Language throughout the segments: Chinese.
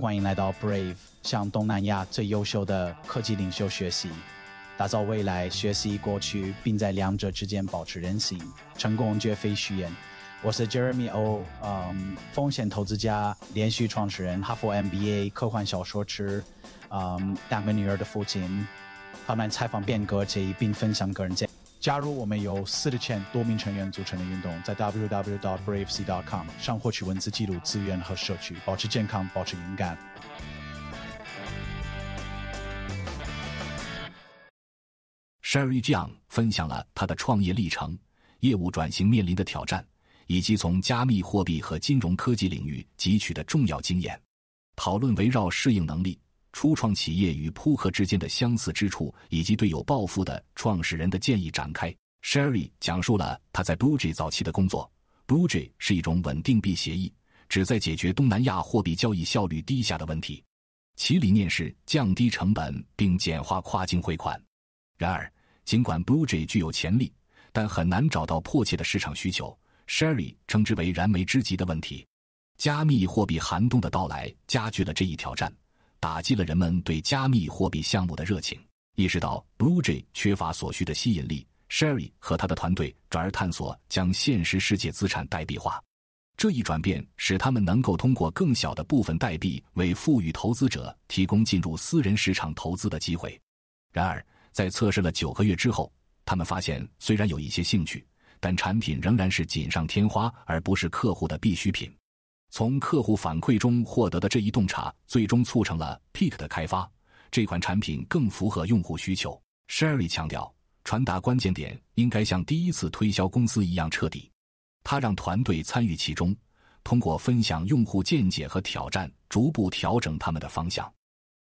欢迎来到 Brave，向东南亚最优秀的科技领袖学习，打造未来，学习过去，并在两者之间保持人性。成功绝非虚言。我是 Jeremy O，嗯，风险投资家、连续创始人、哈佛 MBA、科幻小说之，嗯，两个女儿的父亲。他们采访变革者，并分享个人见。加入我们由四千多名成员组成的运动，在 www.bravec.com 上获取文字记录资源和社区，保持健康，保持敏感。Sherry j i n g 分享了他的创业历程、业务转型面临的挑战，以及从加密货币和金融科技领域汲取的重要经验，讨论围绕适应能力。初创企业与扑克之间的相似之处，以及对有抱负的创始人的建议展开。Sherry 讲述了他在 Bluji e 早期的工作。Bluji e 是一种稳定币协议，旨在解决东南亚货币交易效率低下的问题。其理念是降低成本并简化跨境汇款。然而，尽管 Bluji e 具有潜力，但很难找到迫切的市场需求。Sherry 称之为燃眉之急的问题。加密货币寒冬的到来加剧了这一挑战。打击了人们对加密货币项目的热情。意识到 BlueJ 缺乏所需的吸引力，Sherry 和他的团队转而探索将现实世界资产代币化。这一转变使他们能够通过更小的部分代币为富裕投资者提供进入私人市场投资的机会。然而，在测试了九个月之后，他们发现虽然有一些兴趣，但产品仍然是锦上添花而不是客户的必需品。从客户反馈中获得的这一洞察，最终促成了 Peak 的开发。这款产品更符合用户需求。Sherry 强调，传达关键点应该像第一次推销公司一样彻底。他让团队参与其中，通过分享用户见解和挑战，逐步调整他们的方向。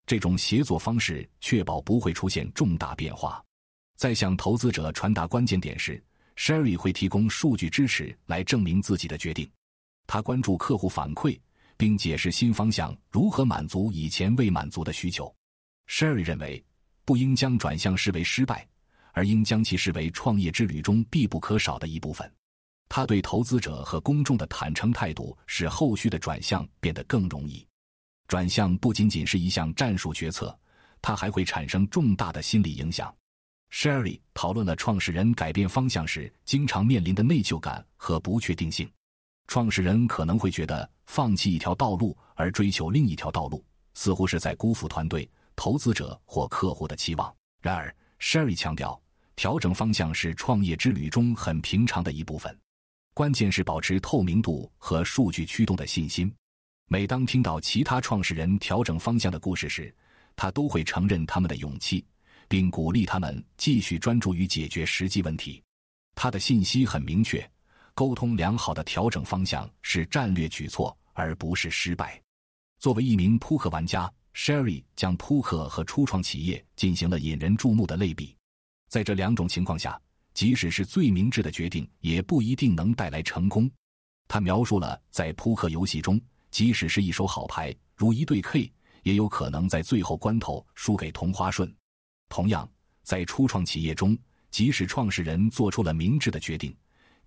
这种协作方式确保不会出现重大变化。在向投资者传达关键点时，Sherry 会提供数据支持来证明自己的决定。他关注客户反馈，并解释新方向如何满足以前未满足的需求。Sherry 认为，不应将转向视为失败，而应将其视为创业之旅中必不可少的一部分。他对投资者和公众的坦诚态度，使后续的转向变得更容易。转向不仅仅是一项战术决策，它还会产生重大的心理影响。Sherry 讨论了创始人改变方向时经常面临的内疚感和不确定性。创始人可能会觉得，放弃一条道路而追求另一条道路，似乎是在辜负团队、投资者或客户的期望。然而，Sherry 强调，调整方向是创业之旅中很平常的一部分。关键是保持透明度和数据驱动的信心。每当听到其他创始人调整方向的故事时，他都会承认他们的勇气，并鼓励他们继续专注于解决实际问题。他的信息很明确。沟通良好的调整方向是战略举措，而不是失败。作为一名扑克玩家，Sherry 将扑克和初创企业进行了引人注目的类比。在这两种情况下，即使是最明智的决定也不一定能带来成功。他描述了在扑克游戏中，即使是一手好牌，如一对 K，也有可能在最后关头输给同花顺。同样，在初创企业中，即使创始人做出了明智的决定，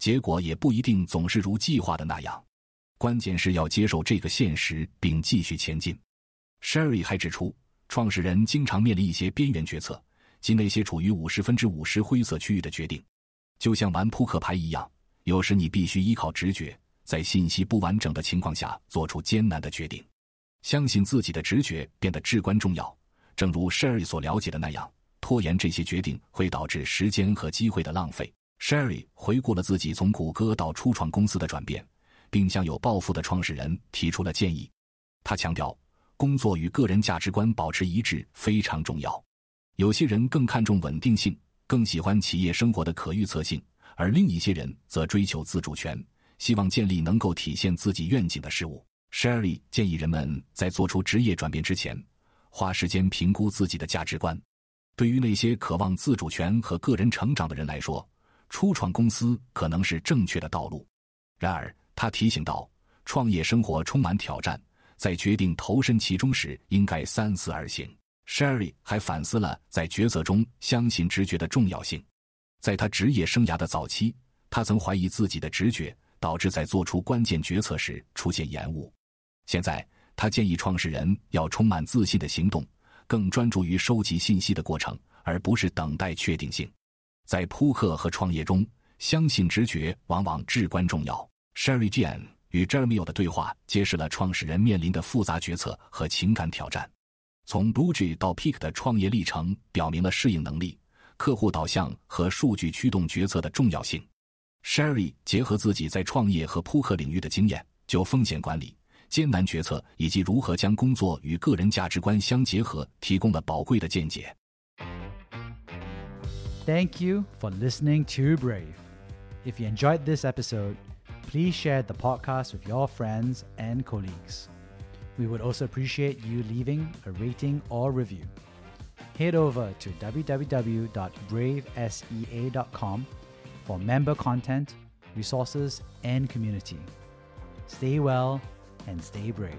结果也不一定总是如计划的那样，关键是要接受这个现实并继续前进。Sherry 还指出，创始人经常面临一些边缘决策，即那些处于五十分之五十灰色区域的决定，就像玩扑克牌一样。有时你必须依靠直觉，在信息不完整的情况下做出艰难的决定。相信自己的直觉变得至关重要。正如 Sherry 所了解的那样，拖延这些决定会导致时间和机会的浪费。Sherry 回顾了自己从谷歌到初创公司的转变，并向有抱负的创始人提出了建议。他强调，工作与个人价值观保持一致非常重要。有些人更看重稳定性，更喜欢企业生活的可预测性；而另一些人则追求自主权，希望建立能够体现自己愿景的事物。Sherry 建议人们在做出职业转变之前，花时间评估自己的价值观。对于那些渴望自主权和个人成长的人来说，初创公司可能是正确的道路，然而他提醒道，创业生活充满挑战，在决定投身其中时应该三思而行。Sherry 还反思了在抉择中相信直觉的重要性。在他职业生涯的早期，他曾怀疑自己的直觉，导致在做出关键决策时出现延误。现在，他建议创始人要充满自信的行动，更专注于收集信息的过程，而不是等待确定性。在扑克和创业中，相信直觉往往至关重要。Sherry j a n 与 j e r m i l 的对话揭示了创始人面临的复杂决策和情感挑战。从 b u o g i 到 p e a k 的创业历程，表明了适应能力、客户导向和数据驱动决策的重要性。Sherry 结合自己在创业和扑克领域的经验，就风险管理、艰难决策以及如何将工作与个人价值观相结合，提供了宝贵的见解。Thank you for listening to Brave. If you enjoyed this episode, please share the podcast with your friends and colleagues. We would also appreciate you leaving a rating or review. Head over to www.bravesea.com for member content, resources, and community. Stay well and stay brave.